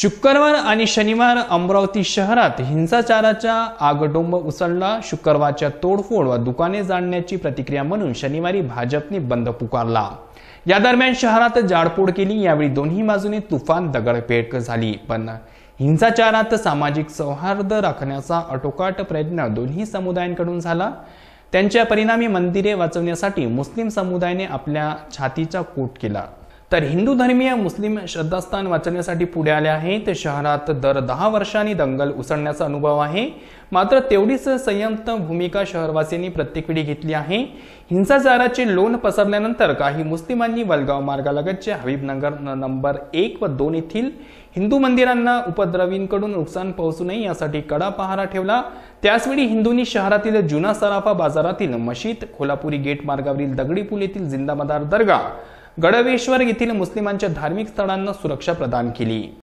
शुक्रवार आणि शनिवार अमरावती शहरात हिंसाचाराचा आगडोंब उसळला शुक्रवारच्या तोडफोड व दुकाने जाणण्याची प्रतिक्रिया म्हणून शनिवारी भाजपने बंद पुकारला या दरम्यान शहरात जाडपोड केली यावेळी दोन्ही बाजूने तुफान दगडपेट झाली पण हिंसाचारात सामाजिक सौहार्द राखण्याचा अटोकाट प्रयत्न दोन्ही समुदायांकडून झाला त्यांच्या परिणामी मंदिरे वाचवण्यासाठी मुस्लिम समुदायाने आपल्या छातीचा कूट केला तर हिंदू धर्मीय मुस्लिम श्रद्धास्थान वाचण्यासाठी पुढे आले आहेत शहरात दर दहा वर्षांनी दंगल उसळण्याचा अनुभव आहे मात्र तेवढीच संयंत भूमिका शहरवासींनी प्रत्येक वेळी घेतली आहे हिंसाचाराचे लोण पसरल्यानंतर काही मुस्लिमांनी वलगाव मार्गालगतचे हबीबनगर नंबर एक व दोन येथील हिंदू मंदिरांना उपद्रवींकडून नुकसान पोहोचू नये यासाठी कडा पहारा ठेवला त्याचवेळी हिंदूंनी शहरातील जुना सराफा बाजारातील मशीद कोल्हापुरी गेट मार्गावरील दगडी पूल येथील जिंदामदार दर्गा गडवेश्वर येथील मुस्लिमांच्या धार्मिक स्थळांना सुरक्षा प्रदान केली